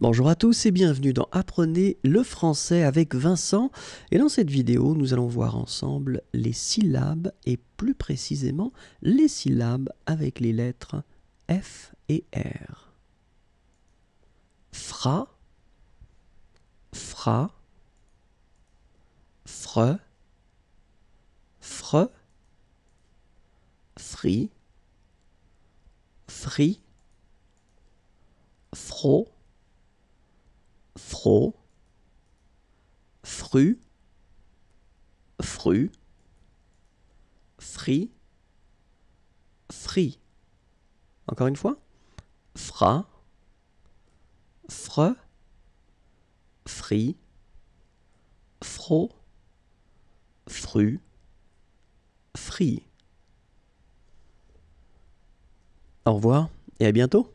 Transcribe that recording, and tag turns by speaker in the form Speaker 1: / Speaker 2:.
Speaker 1: Bonjour à tous et bienvenue dans Apprenez le français avec Vincent. Et dans cette vidéo, nous allons voir ensemble les syllabes et plus précisément les syllabes avec les lettres F et R. Fra, fra, fre, fre, fri, fri, fro, fro, fru, fru, fri, fri. Encore une fois, fra, fre, fri, fro, fru, fri. Au revoir et à bientôt.